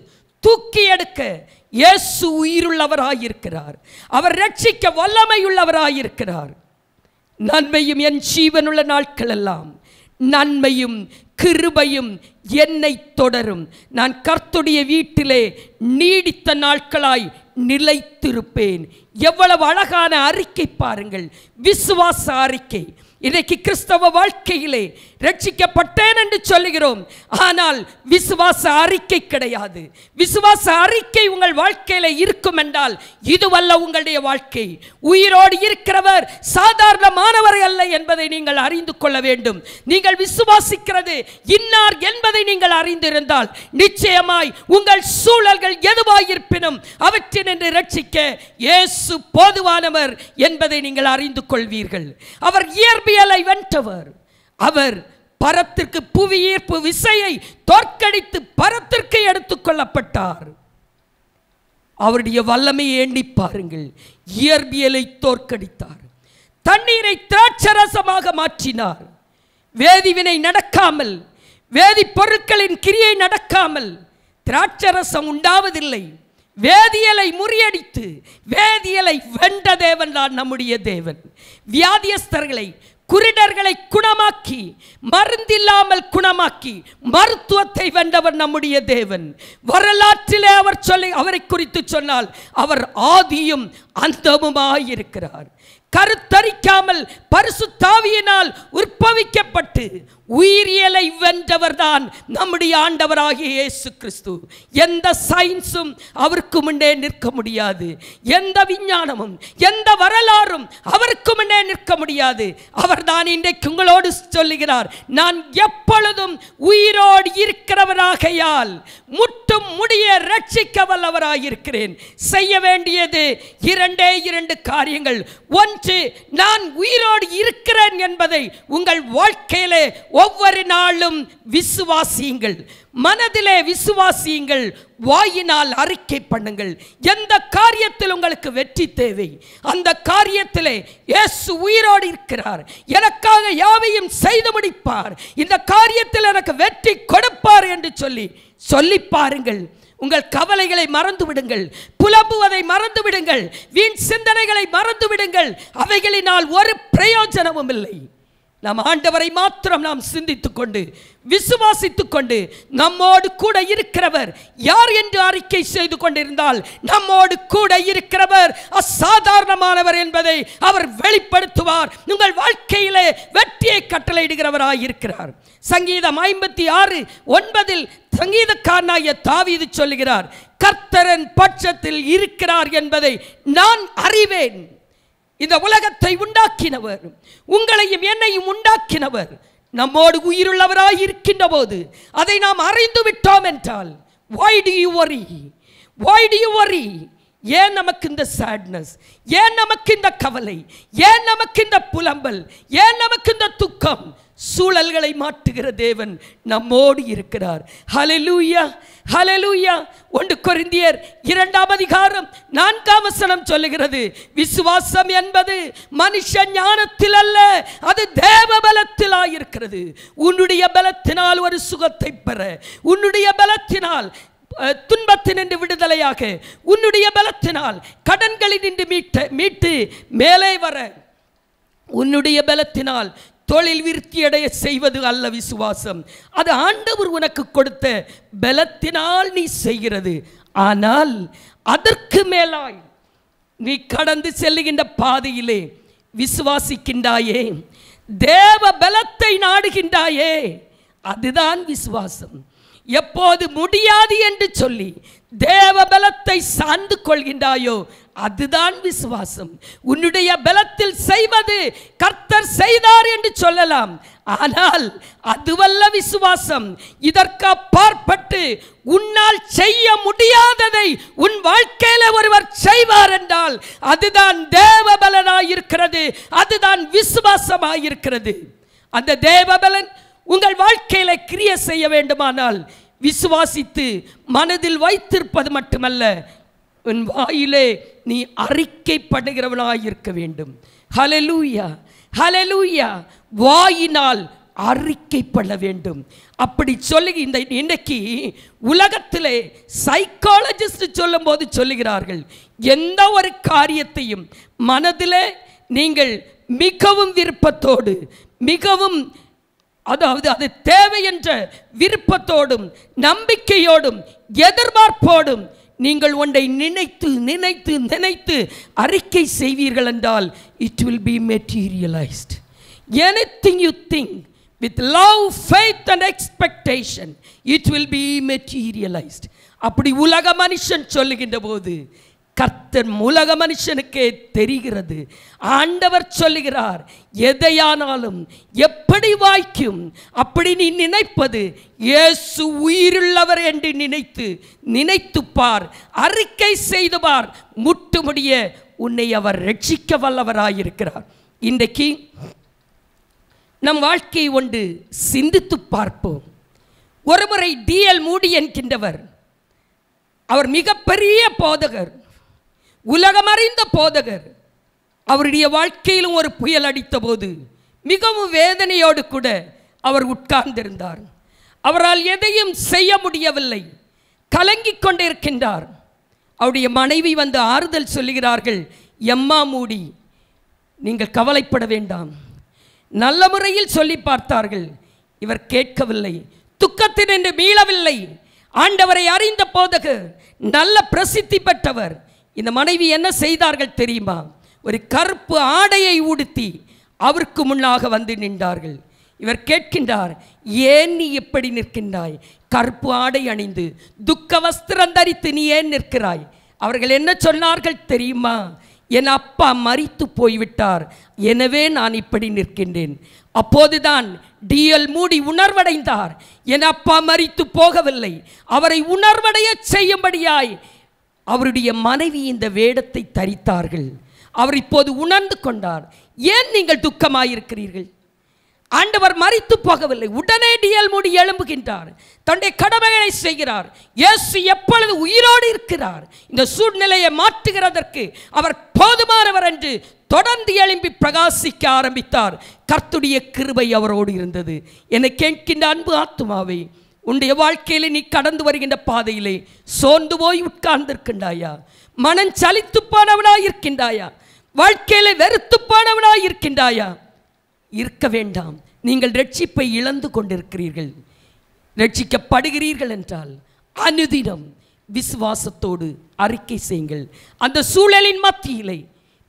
தூக்கி எடுக்க இயேசு உயிருள்ளவராயிருக்கிறார் அவர் ரட்சிக்க வல்லமையுள்ளவராயிருக்கிறார் நன்மையும் என் ஜீவனுள்ள நாட்களெல்லாம் நன்மையும் கிருபையும் என்னை தொடரும் நான் கர்த்துடைய வீட்டிலே நீடித்த நாட்களாய் நிலைத்திருப்பேன் எவ்வளவு அழகான அறிக்கை பாருங்கள் விசுவாச அறிக்கை இன்றைக்கு கிறிஸ்தவ வாழ்க்கையிலே ரட்சிக்கப்பட்டேன் என்று சொல்லுகிறோம் ஆனால் விசுவாச அறிக்கை கிடையாது விசுவாச அறிக்கை உங்கள் வாழ்க்கையில் இருக்கும் என்றால் இதுவல்ல உங்களுடைய வாழ்க்கை உயிரோடு இருக்கிறவர் சாதாரணமானவர் அல்ல என்பதை நீங்கள் அறிந்து கொள்ள வேண்டும் நீங்கள் விசுவாசிக்கிறது இன்னார் என்பதை நீங்கள் அறிந்திருந்தால் நிச்சயமாய் உங்கள் சூழல்கள் எதுவாயிருப்பினும் என்று ரட்சிக்க இயேசு போதுவானவர் என்பதை நீங்கள் அறிந்து கொள்வீர்கள் அவர் இயற்பியலை வென்றவர் அவர் பரத்திற்கு புவியீர்ப்பு விசையை தோற்கடித்து பரத்திற்கு எடுத்துக்கொள்ளப்பட்டார் அவருடைய வல்லமை எண்ணி பாருங்கள் இயற்பியலை தோற்கடித்தார் தண்ணீரை திராட்சரசமாக மாற்றினார் வேதிவினை நடக்காமல் வேதி பொருட்களின் கிரியை நடக்காமல் திராட்சரசம் உண்டாவதில்லை வேதியலை முறியடித்து வேதியலை வென்ற தேவன் தான் நம்முடைய தேவன் வியாதியஸ்தர்களை குருடர்களை குணமாக்கி மருந்தில்லாமல் குணமாக்கி மருத்துவத்தை வென்றவர் நம்முடைய தேவன் வரலாற்றிலே அவர் சொல்லி அவரை குறித்து சொன்னால் அவர் ஆதியும் அந்தமுமாயிருக்கிறார் கருத்தரிக்காமல் தாவியினால் உற்பவிக்கப்பட்டு உயிரியலை வென்றவர் தான் நம்முடைய ஆண்டவராகிய இயேசு கிறிஸ்து எந்த சயின்ஸும் அவருக்கு முன்னே நிற்க முடியாது எந்த விஞ்ஞானமும் எந்த வரலாறும் அவருக்கு முன்னே நிற்க முடியாது அவர் தான் இன்றைக்கு உங்களோடு சொல்லுகிறார் நான் எப்பொழுதும் உயிரோடு இருக்கிறவராகையால் முட்டும் முடிய ரட்சிக்க இருக்கிறேன் செய்ய வேண்டியது இரண்டே இரண்டு காரியங்கள் ஒன்று நான் உயிரோடு இருக்கிறேன் என்பதை உங்கள் வாழ்க்கையிலே ஒவ்வொரு நாளும் விசுவாசியுங்கள் மனதிலே விசுவாசியுங்கள் வாயினால் அறிக்கை பண்ணுங்கள் எந்த காரியத்தில் உங்களுக்கு வெற்றி தேவை அந்த காரியத்தில் இயேசு உயிரோடு இருக்கிறார் எனக்காக யாவையும் செய்து முடிப்பார் இந்த காரியத்தில் எனக்கு வெற்றி கொடுப்பார் என்று சொல்லி சொல்லி பாருங்கள் உங்கள் கவலைகளை மறந்து விடுங்கள் புலம்புவதை மறந்து விடுங்கள் வீண் சிந்தனைகளை மறந்து விடுங்கள் அவைகளினால் ஒரு பிரயோஜனமும் இல்லை நாம் ஆண்டவரை மாத்திரம் நாம் சிந்தித்துக் கொண்டு விசுவாசித்துக் கொண்டு நம்மோடு கூட இருக்கிறவர் யார் என்று அறிக்கை செய்து கொண்டிருந்தால் நம்மோடு கூட இருக்கிறவர் அசாதாரணமானவர் என்பதை அவர் வெளிப்படுத்துவார் உங்கள் வாழ்க்கையிலே வெற்றியை கட்டளையிடுகிறவராக இருக்கிறார் சங்கீதம் ஐம்பத்தி ஆறு ஒன்பதில் சங்கீதக்காரனாகிய தாவீது சொல்லுகிறார் கர்த்தரன் பட்சத்தில் இருக்கிறார் என்பதை நான் அறிவேன் இந்த உலகத்தை உண்டாக்கினவர் உங்களையும் என்னையும் உண்டாக்கினவர் நம்மோடு உயிருள்ளவராய் இருக்கின்ற போது அதை நாம் அறிந்து விட்டோம் என்றால் why do you worry why do you ஏன் நமக்கு இந்த சேட்னஸ் ஏன் நமக்கு இந்த கவலை ஏன் நமக்கு இந்த புலம்பல் ஏன் நமக்கு இந்த துக்கம் சூழல்களை மாற்றுகிற தேவன் நம்மோடு இருக்கிறார் ஹலலூயா ஹலலூயா ஒன்று குறிந்தியர் இரண்டாம் அதிகாரம் நான்காம் வசனம் சொல்லுகிறது விசுவாசம் என்பது மனுஷ ஞானத்தில் அல்ல அது தேவ பலத்திலாயிருக்கிறது உன்னுடைய பலத்தினால் ஒரு சுகத்தை பெற உன்னுடைய பலத்தினால் துன்பத்தினின்று விடுதலையாக உன்னுடைய பலத்தினால் கடன்களினின்று மீட்ட மீட்டு மேலே வர உன்னுடைய பலத்தினால் தொழில் விருத்தியடைய செய்வது அல்ல விசுவாசம் அது ஆண்டவர் உனக்கு கொடுத்த பலத்தினால் நீ செய்கிறது ஆனால் அதற்கு மேலாய் நீ கடந்து செல்லுகின்ற பாதையிலே விசுவாசிக்கின்றாயே தேவ பலத்தை நாடுகின்றாயே அதுதான் விசுவாசம் எப்போது முடியாது என்று சொல்லி தேவ பலத்தை சார்ந்து கொள்கின்றாயோ அதுதான் விசுவாசம் உன்னுடைய பலத்தில் செய்வது கர்த்தர் செய்தார் என்று சொல்லலாம் ஆனால் அதுவல்ல விசுவாசம் இதற்கு அப்பாற்பட்டு உன்னால் செய்ய முடியாததை உன் வாழ்க்கையில் ஒருவர் செய்வார் என்றால் அதுதான் தேவ பலனாயிருக்கிறது அதுதான் விசுவாசமாயிருக்கிறது அந்த தேவபலன் உங்கள் வாழ்க்கையில கிரிய செய்ய வேண்டுமானால் விசுவாசித்து மனதில் வைத்திருப்பது மட்டுமல்ல உன் வாயிலே நீ அறிக்கைப்படுகிறவனாக இருக்க வேண்டும் ஹலலூயா ஹலலூயா வாயினால் அறிக்கைப்பட வேண்டும் அப்படி சொல்லி இந்த இன்னைக்கு உலகத்திலே சைக்காலஜிஸ்ட் சொல்லும்போது சொல்லுகிறார்கள் எந்த ஒரு காரியத்தையும் மனதில் நீங்கள் மிகவும் விருப்பத்தோடு மிகவும் அதாவது அது தேவை என்ற விருப்பத்தோடும் நம்பிக்கையோடும் எதிர்பார்ப்போடும் நீங்கள் ஒன்றை நினைத்து நினைத்து நினைத்து அறிக்கை செய்வீர்கள் என்றால் it will be materialized anything you think with love faith and expectation it will be materialized அப்படி உலக மனுஷன் சொல்லுகின்ற போது கர்த்தர் உலக மனுஷனுக்கே தெரிகிறது ஆண்டவர் சொல்லுகிறார் எதையானாலும் எப்படி வாய்க்கும் அப்படி நீ நினைப்பது இயேசு உயிருள்ளவர் என்று நினைத்து நினைத்து பார் அறிக்கை செய்து பார் முடிய உன்னை அவர் ரட்சிக்க வல்லவராயிருக்கிறார் இன்றைக்கு நம் வாழ்க்கையை ஒன்று சிந்தித்து பார்ப்போம் ஒருமுறை டிஎல் மூடி என்கின்றவர் அவர் மிகப்பெரிய போதகர் உலகம் அறிந்த போதகர் அவருடைய வாழ்க்கையிலும் ஒரு புயல் அடித்த போது மிகவும் வேதனையோடு கூட அவர் உட்கார்ந்திருந்தார் அவரால் எதையும் செய்ய முடியவில்லை கலங்கி கொண்டிருக்கின்றார் அவருடைய மனைவி வந்து ஆறுதல் சொல்லுகிறார்கள் எம்மா மூடி நீங்கள் கவலைப்பட வேண்டாம் நல்ல முறையில் சொல்லி பார்த்தார்கள் இவர் கேட்கவில்லை துக்கத்தினின்று மீளவில்லை ஆண்டவரை அறிந்த போதகு நல்ல பிரசித்தி பெற்றவர் இந்த மனைவி என்ன செய்தார்கள் தெரியுமா ஒரு கருப்பு ஆடையை உடுத்தி அவருக்கு முன்னாக வந்து நின்றார்கள் இவர் கேட்கின்றார் ஏன் நீ எப்படி நிற்கின்றாய் கருப்பு ஆடை அணிந்து துக்க வஸ்திரம் தரித்து நீ ஏன் நிற்கிறாய் அவர்கள் என்ன சொன்னார்கள் தெரியுமா என் அப்பா மறித்து போய்விட்டார் எனவே நான் இப்படி நிற்கின்றேன் அப்போதுதான் டிஎல் மூடி உணர்வடைந்தார் என் அப்பா மறித்து போகவில்லை அவரை உணர்வடைய செய்யும்படியாய் அவருடைய மனைவி இந்த வேடத்தை தரித்தார்கள் அவர் இப்போது உணர்ந்து கொண்டார் ஏன் நீங்கள் துக்கமாயிருக்கிறீர்கள் ஆண்டவர் மறித்து போகவில்லை உடனே டியல் மூடி எழும்புகின்றார் தன்னுடைய கடமைகளை செய்கிறார் இயேசு எப்பொழுது உயிரோடு இருக்கிறார் இந்த சூழ்நிலையை மாற்றுகிறதற்கு அவர் போதுமானவர் என்று தொடர்ந்து எழும்பி பிரகாசிக்க ஆரம்பித்தார் கர்த்துடைய கிருபை அவரோடு இருந்தது என்னை கேட்கின்ற அன்பு ஆத்துமாவை உன்னுடைய வாழ்க்கையிலே நீ கடந்து வருகின்ற பாதையிலே சோர்ந்து போய் உட்கார்ந்திருக்கின்றாயா மனம் சலித்து போனவனாய் இருக்கின்றாயா வாழ்க்கையில வெறுத்து போனவனாய் இருக்கின்றாயா இருக்க வேண்டாம் நீங்கள் ரட்சிப்பை இழந்து கொண்டிருக்கிறீர்கள் ரட்சிக்கப்படுகிறீர்கள் என்றால் அனுதினம் விசுவாசத்தோடு அறிக்கை செய்யுங்கள் அந்த சூழலின் மத்தியிலே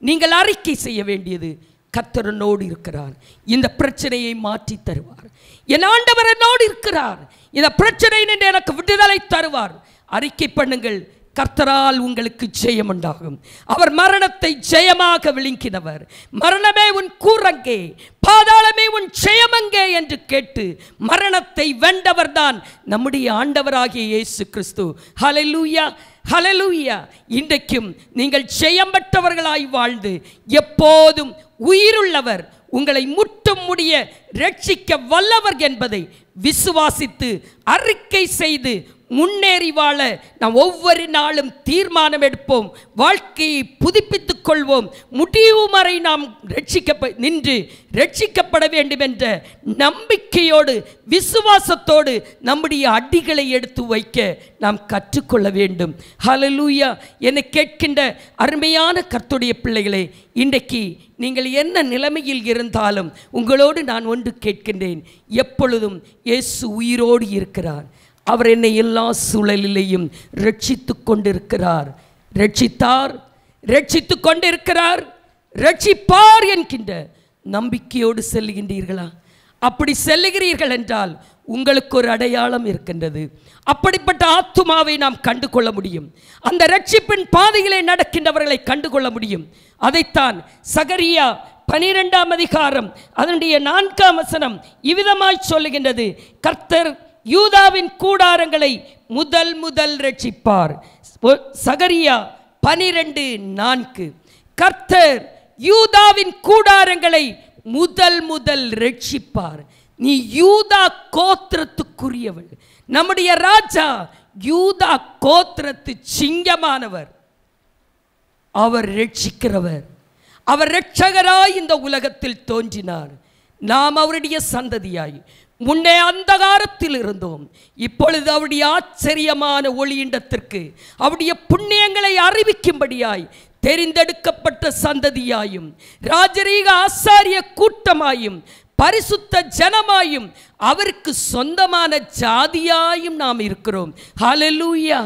நீங்கள் அறிக்கை செய்ய வேண்டியது கத்தரனோடு இருக்கிறார் இந்த பிரச்சனையை மாற்றி தருவார் என் ஆண்டவரனோடு இருக்கிறார் இந்த பிரச்சனை நின்று எனக்கு விடுதலை தருவார் அறிக்கை பண்ணுங்கள் கர்த்தரால் உங்களுக்கு ஜெயம் உண்டாகும் அவர் மரணத்தை ஜெயமாக விழுங்கினவர் மரணமே உன் கூறங்கே பாதாளமே உன் ஜெயமங்கே என்று கேட்டு மரணத்தை வென்றவர் தான் நம்முடைய ஆண்டவராகிய இயேசு கிறிஸ்து ஹலலூயா ஹலலூயா இன்றைக்கும் நீங்கள் ஜெயம் பெற்றவர்களாய் வாழ்ந்து எப்போதும் உயிருள்ளவர் உங்களை முட்டும் முடிய ரட்சிக்க வல்லவர் என்பதை விசுவாசித்து அறிக்கை செய்து முன்னேறி வாழ நாம் ஒவ்வொரு நாளும் தீர்மானம் எடுப்போம் வாழ்க்கையை புதுப்பித்துக் கொள்வோம் முடிவு வரை நாம் ரட்சிக்க நின்று ரட்சிக்கப்பட வேண்டும் என்ற நம்பிக்கையோடு விசுவாசத்தோடு நம்முடைய அடிகளை எடுத்து வைக்க நாம் கற்றுக்கொள்ள வேண்டும் ஹலலூயா என கேட்கின்ற அருமையான கர்த்துடைய பிள்ளைகளே இன்றைக்கு நீங்கள் என்ன நிலைமையில் இருந்தாலும் உங்களோடு நான் ஒன்று கேட்கின்றேன் எப்பொழுதும் இயேசு உயிரோடு இருக்கிறார் அவர் என்னை எல்லா சூழலிலேயும் ரட்சித்து கொண்டிருக்கிறார் ரட்சித்தார் ரட்சித்து கொண்டிருக்கிறார் ரட்சிப்பார் என்கின்ற நம்பிக்கையோடு செல்லுகின்றீர்களா அப்படி செல்லுகிறீர்கள் என்றால் உங்களுக்கு ஒரு அடையாளம் இருக்கின்றது அப்படிப்பட்ட ஆத்துமாவை நாம் கண்டு கொள்ள முடியும் அந்த ரட்சிப்பின் பாதையிலே நடக்கின்றவர்களை கண்டு கொள்ள முடியும் அதைத்தான் சகரியா பனிரெண்டாம் அதிகாரம் அதனுடைய நான்காம் வசனம் இவ்விதமாய் சொல்லுகின்றது கர்த்தர் யூதாவின் கூடாரங்களை முதல் முதல் ரட்சிப்பார் சகரியா பனிரெண்டு நான்கு கர்த்தர் யூதாவின் கூடாரங்களை முதல் முதல் ரட்சிப்பார் நீ யூதா கோத்திரத்துக்குரியவள் நம்முடைய ராஜா யூதா கோத்திரத்து சிங்கமானவர் அவர் ரட்சிக்கிறவர் அவர் ரட்சகராய் இந்த உலகத்தில் தோன்றினார் நாம் அவருடைய சந்ததியாய் முன்னே அந்தகாரத்தில் இருந்தோம் இப்பொழுது அவருடைய ஆச்சரியமான ஒளியிண்டத்திற்கு அவருடைய புண்ணியங்களை அறிவிக்கும்படியாய் தெரிந்தெடுக்கப்பட்ட சந்ததியாயும் ராஜரீக ஆசாரிய கூட்டமாயும் பரிசுத்த ஜனமாயும் அவருக்கு சொந்தமான ஜாதியாயும் நாம் இருக்கிறோம் ஹலலூயா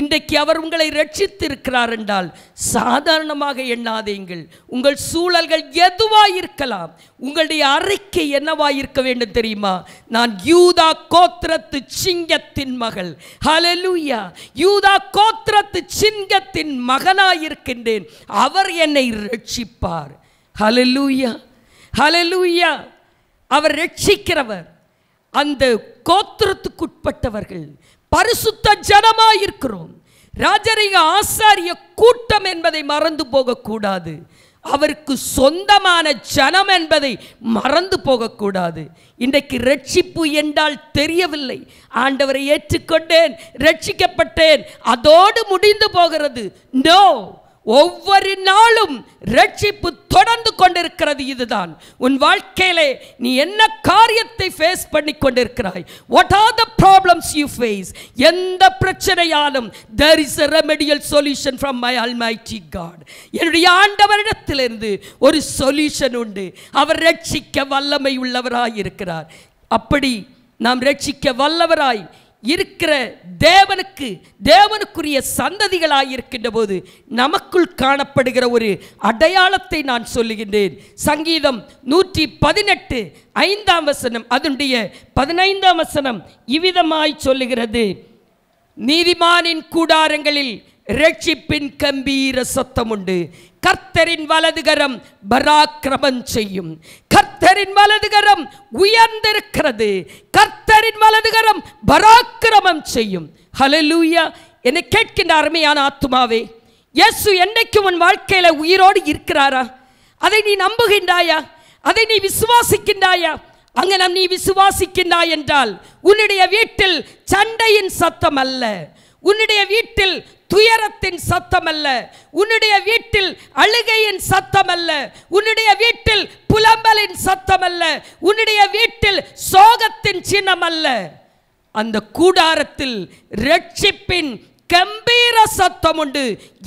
இன்றைக்கு அவர் உங்களை ரட்சித்திருக்கிறார் என்றால் சாதாரணமாக எண்ணாதீங்கள் உங்கள் சூழல்கள் எதுவாக இருக்கலாம் உங்களுடைய அறிக்கை என்னவாயிருக்க இருக்க வேண்டும் தெரியுமா நான் யூதா கோத்திரத்து சிங்கத்தின் மகள் ஹலலூயா யூதா கோத்திரத்து சிங்கத்தின் மகனாயிருக்கின்றேன் அவர் என்னை ரட்சிப்பார் ஹலலூயா ஹலலூயா அவர் ரட்சிக்கிறவர் அந்த கோத்திரத்துக்குட்பட்டவர்கள் பரிசுத்த ஜனமாய் இருக்கிறோம் ராஜரீக ஆசாரிய கூட்டம் என்பதை மறந்து போகக்கூடாது அவருக்கு சொந்தமான ஜனம் என்பதை மறந்து போகக்கூடாது இன்றைக்கு ரட்சிப்பு என்றால் தெரியவில்லை ஆண்டவரை ஏற்றுக்கொண்டேன் ரட்சிக்கப்பட்டேன் அதோடு முடிந்து போகிறது நோ ஒவ்வொரு நாளும் ரட்சிப்பு தொடர்ந்து கொண்டிருக்கிறது இதுதான் உன் வாழ்க்கையிலே நீ என்ன காரியத்தை ஃபேஸ் பண்ணி கொண்டிருக்கிறாய் what are the problems you face எந்த பிரச்சனையாலும் there is a remedial solution from my almighty God என்னுடைய ஆண்டவரிடத்திலிருந்து ஒரு சொல்யூஷன் உண்டு அவர் ரட்சிக்க வல்லமை உள்ளவராய் இருக்கிறார் அப்படி நாம் ரட்சிக்க வல்லவராய் இருக்கிற தேவனுக்கு தேவனுக்குரிய சந்ததிகளாக இருக்கின்ற போது நமக்குள் காணப்படுகிற ஒரு அடையாளத்தை நான் சொல்லுகின்றேன் சங்கீதம் நூற்றி பதினெட்டு ஐந்தாம் வசனம் அதனுடைய பதினைந்தாம் வசனம் இவ்விதமாய் சொல்லுகிறது நீதிமானின் கூடாரங்களில் ரட்சிப்பின் கம்பீர சத்தம் உண்டு கர்த்தரின் வலதுகரம் பராக்கிரமம் செய்யும் கர்த்தரின் வலதுகரம் உயர்ந்திருக்கிறது கர்த்தரின் வலதுகரம் பராக்கிரமம் செய்யும் ஹலலூயா என்னை கேட்கின்ற அருமையான ஆத்துமாவே இயேசு என்னைக்கும் உன் வாழ்க்கையில் உயிரோடு இருக்கிறாரா அதை நீ நம்புகின்றாயா அதை நீ விசுவாசிக்கின்றாயா அங்கே நம் நீ விசுவாசிக்கின்றாய் என்றால் உன்னுடைய வீட்டில் சண்டையின் சத்தம் அல்ல உன்னுடைய வீட்டில் துயரத்தின் சத்தம் அல்ல உன்னுடைய வீட்டில் அழுகையின் சத்தம் அல்ல உன்னுடைய வீட்டில் புலம்பலின் சத்தம் அல்ல உன்னுடைய வீட்டில் சோகத்தின் சின்னம் அல்ல அந்த கூடாரத்தில் ரட்சிப்பின் கம்பீர சத்தம் உண்டு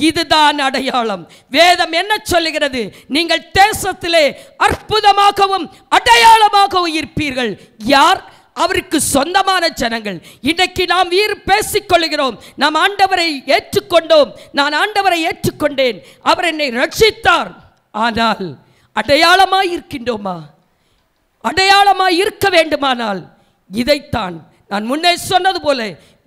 இதுதான் அடையாளம் வேதம் என்ன சொல்லுகிறது நீங்கள் தேசத்திலே அற்புதமாகவும் அடையாளமாகவும் இருப்பீர்கள் யார் அவருக்கு சொந்தமான ஜனங்கள் இன்றைக்கு நாம் வீர் பேசிக்கொள்கிறோம் நாம் ஆண்டவரை ஏற்றுக்கொண்டோம் நான் ஆண்டவரை ஏற்றுக்கொண்டேன் அவர் என்னை ரட்சித்தார் ஆனால் அடையாளமாய் இருக்கின்றோமா அடையாளமாய் இருக்க வேண்டுமானால் இதைத்தான் நான் முன்னே சொன்னது போல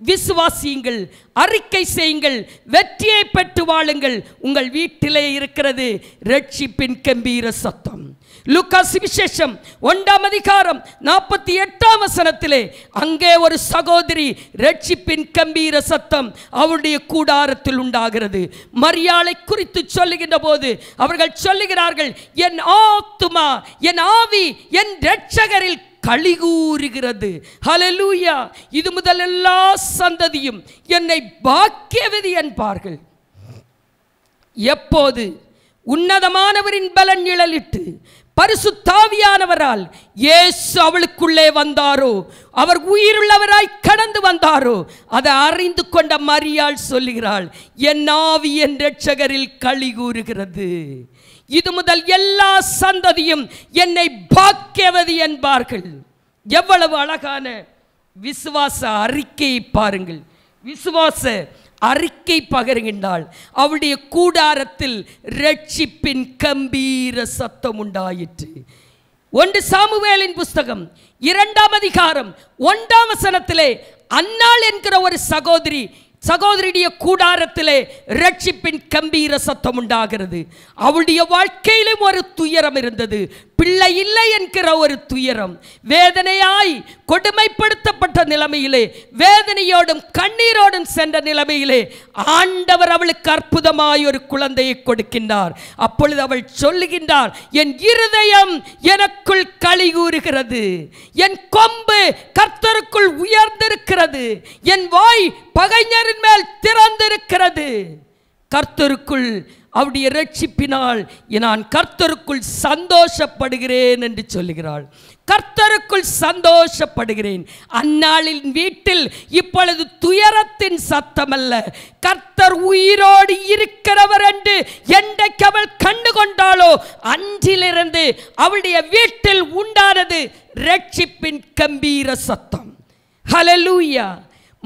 விசுவாசியுங்கள் அறிக்கை செய்யுங்கள் வெற்றியை பெற்று வாழுங்கள் உங்கள் வீட்டிலே இருக்கிறது ரட்சிப்பின் கம்பீர சத்தம் லுக்கா சுவிசேஷம் ஒன்றாம் அதிகாரம் நாற்பத்தி எட்டாம் வசனத்திலே அங்கே ஒரு சகோதரி ரட்சிப்பின் கம்பீர சத்தம் அவருடைய கூடாரத்தில் உண்டாகிறது மரியாளை குறித்து சொல்லுகின்ற போது அவர்கள் சொல்லுகிறார்கள் என் ஆத்துமா என் ஆவி என் ரட்சகரில் கழிகூறுகிறது ஹலலூயா இது முதல் எல்லா சந்ததியும் என்னை பாக்கியவதி என்பார்கள் எப்போது உன்னதமானவரின் பலன் நிழலிட்டு பரிசுத்தாவியானவரால் இயேசு அவளுக்குள்ளே வந்தாரோ அவர் உயிருள்ளவராய் கடந்து வந்தாரோ அதை அறிந்து கொண்ட மரியாள் சொல்லுகிறாள் என் ஆவி என் ரட்சகரில் களி கூறுகிறது இது முதல் எல்லா சந்ததியும் என்னை பாக்கியவது என்பார்கள் எவ்வளவு அழகான விசுவாச அறிக்கையை பாருங்கள் விசுவாச அறிக்கை பகருகின்றாள் அவளுடைய கூடாரத்தில் ரட்சிப்பின் கம்பீர சத்தம் உண்டாயிற்று ஒன்று சாமுவேலின் புஸ்தகம் இரண்டாம் அதிகாரம் ஒன்றாம் வசனத்திலே அன்னாள் என்கிற ஒரு சகோதரி சகோதரியுடைய கூடாரத்திலே ரட்சிப்பின் கம்பீர சத்தம் உண்டாகிறது அவளுடைய வாழ்க்கையிலும் ஒரு துயரம் இருந்தது பிள்ளை இல்லை என்கிற ஒரு துயரம் வேதனையாய் கொடுமைப்படுத்தப்பட்ட நிலைமையிலே வேதனையோடும் கண்ணீரோடும் சென்ற நிலைமையிலே ஆண்டவர் அவளுக்கு அற்புதமாய் ஒரு குழந்தையை கொடுக்கின்றார் அப்பொழுது அவள் சொல்லுகின்றார் என் இருதயம் எனக்குள் களி கூறுகிறது என் கொம்பு கர்த்தருக்குள் உயர்ந்திருக்கிறது என் வாய் பகைஞரின் மேல் திறந்திருக்கிறது கர்த்தருக்குள் அவருடைய ரட்சிப்பினால் நான் கர்த்தருக்குள் சந்தோஷப்படுகிறேன் என்று சொல்லுகிறாள் கர்த்தருக்குள் சந்தோஷப்படுகிறேன் அந்நாளின் வீட்டில் இப்பொழுது துயரத்தின் சத்தம் அல்ல கர்த்தர் உயிரோடு இருக்கிறவர் என்று என்றைக்கு அவள் கண்டு கொண்டாளோ அன்றிலிருந்து அவளுடைய வீட்டில் உண்டானது ரட்சிப்பின் கம்பீர சத்தம் ஹலலூயா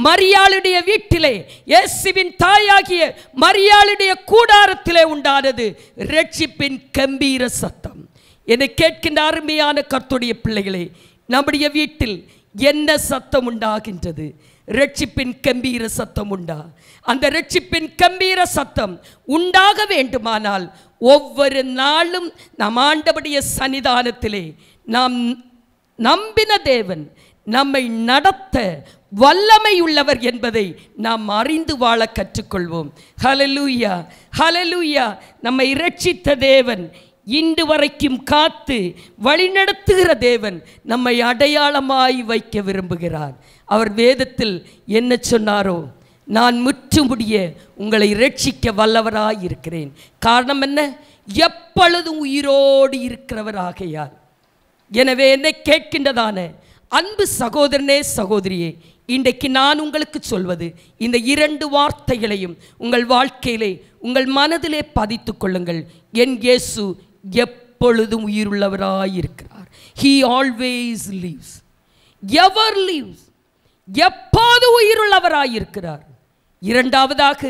மரியாளுடைய வீட்டிலே இயேசுவின் தாயாகிய மரியாளுடைய கூடாரத்திலே உண்டானது ரட்சிப்பின் கம்பீர சத்தம் என்னை கேட்கின்ற அருமையான கர்த்துடைய பிள்ளைகளே நம்முடைய வீட்டில் என்ன சத்தம் உண்டாகின்றது ரட்சிப்பின் கம்பீர சத்தம் உண்டா அந்த ரட்சிப்பின் கம்பீர சத்தம் உண்டாக வேண்டுமானால் ஒவ்வொரு நாளும் நம் ஆண்டபடிய சன்னிதானத்திலே நாம் நம்பின தேவன் நம்மை நடத்த வல்லமை உள்ளவர் என்பதை நாம் அறிந்து வாழ கற்றுக்கொள்வோம் ஹலலூயா ஹலலூயா நம்மை இரட்சித்த தேவன் இன்று வரைக்கும் காத்து வழிநடத்துகிற தேவன் நம்மை அடையாளமாய் வைக்க விரும்புகிறார் அவர் வேதத்தில் என்ன சொன்னாரோ நான் முற்று முடிய உங்களை ரட்சிக்க வல்லவராய் இருக்கிறேன் காரணம் என்ன எப்பொழுதும் உயிரோடு இருக்கிறவராகையால் எனவே என்னை கேட்கின்றதான அன்பு சகோதரனே சகோதரியே இன்றைக்கு நான் உங்களுக்கு சொல்வது இந்த இரண்டு வார்த்தைகளையும் உங்கள் வாழ்க்கையிலே உங்கள் மனதிலே பதித்து கொள்ளுங்கள் என் இயேசு எப்பொழுதும் உயிருள்ளவராயிருக்கிறார் he always lives ever lives எப்போது உயிருள்ளவராயிருக்கிறார் இரண்டாவதாக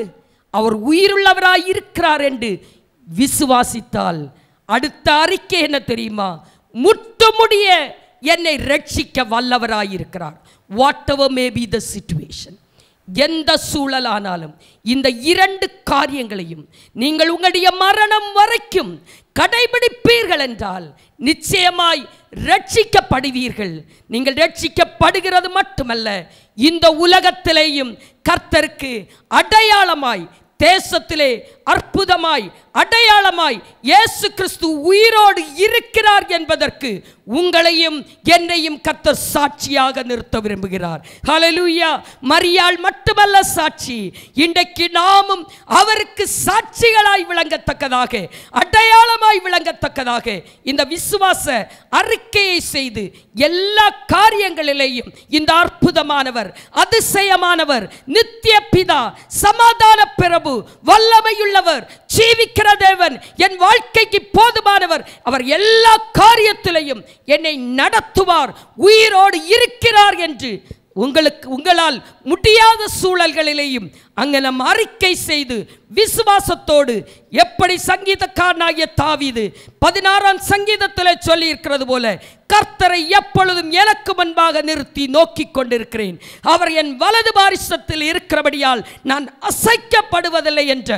அவர் உயிருள்ளவராயிருக்கிறார் என்று விசுவாசித்தால் அடுத்த அறிக்கை என்ன தெரியுமா முடிய என்னை ரட்சிக்க வல்லவராயிருக்கிறார் whatever may be the situation எந்த சூழலானாலும் இந்த இரண்டு காரியங்களையும் நீங்கள் உங்களுடைய மரணம் வரைக்கும் கடைபிடிப்பீர்கள் என்றால் நிச்சயமாய் ரட்சிக்கப்படுவீர்கள் நீங்கள் ரட்சிக்கப்படுகிறது மட்டுமல்ல இந்த உலகத்திலேயும் கர்த்தருக்கு அடையாளமாய் தேசத்திலே அற்புதமாய் அடையாளமாய் இயேசு கிறிஸ்து உயிரோடு இருக்கிறார் என்பதற்கு உங்களையும் என்னையும் கத்த சாட்சியாக நிறுத்த விரும்புகிறார் ஹலலூயா மரியாள் மட்டுமல்ல சாட்சி இன்றைக்கு நாமும் அவருக்கு சாட்சிகளாய் விளங்கத்தக்கதாக அடையாளமாய் விளங்கத்தக்கதாக இந்த விசுவாச அறிக்கையை செய்து எல்லா காரியங்களிலேயும் இந்த அற்புதமானவர் அதிசயமானவர் நித்திய பிதா சமாதான பிரபு வல்லமையுள்ள உள்ளவர் ஜீவிக்கிற தேவன் என் வாழ்க்கைக்கு போதுமானவர் அவர் எல்லா காரியத்திலையும் என்னை நடத்துவார் உயிரோடு இருக்கிறார் என்று உங்களுக்கு உங்களால் முடியாத சூழல்களிலேயும் அங்கே நம் அறிக்கை செய்து விசுவாசத்தோடு எப்படி சங்கீதக்காரனாகிய தாவிது பதினாறாம் சங்கீதத்தில் சொல்லி இருக்கிறது போல கர்த்தரை எப்பொழுதும் எனக்கு முன்பாக நிறுத்தி நோக்கி கொண்டிருக்கிறேன் அவர் என் வலது பாரிசத்தில் இருக்கிறபடியால் நான் அசைக்கப்படுவதில்லை என்ற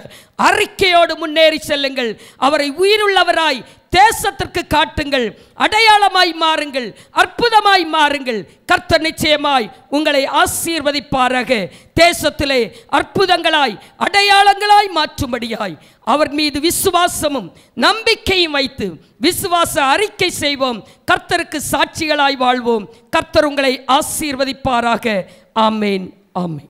அறிக்கையோடு முன்னேறி செல்லுங்கள் அவரை உயிருள்ளவராய் தேசத்திற்கு காட்டுங்கள் அடையாளமாய் மாறுங்கள் அற்புதமாய் மாறுங்கள் கர்த்தர் நிச்சயமாய் உங்களை ஆசீர்வதிப்பாராக தேசத்திலே அற்ப அற்புதங்களாய் அடையாளங்களாய் மாற்றும்படியாய் அவர் மீது விசுவாசமும் நம்பிக்கையும் வைத்து விசுவாச அறிக்கை செய்வோம் கர்த்தருக்கு சாட்சிகளாய் வாழ்வோம் கர்த்தர் உங்களை ஆசீர்வதிப்பாராக ஆமேன் ஆமேன்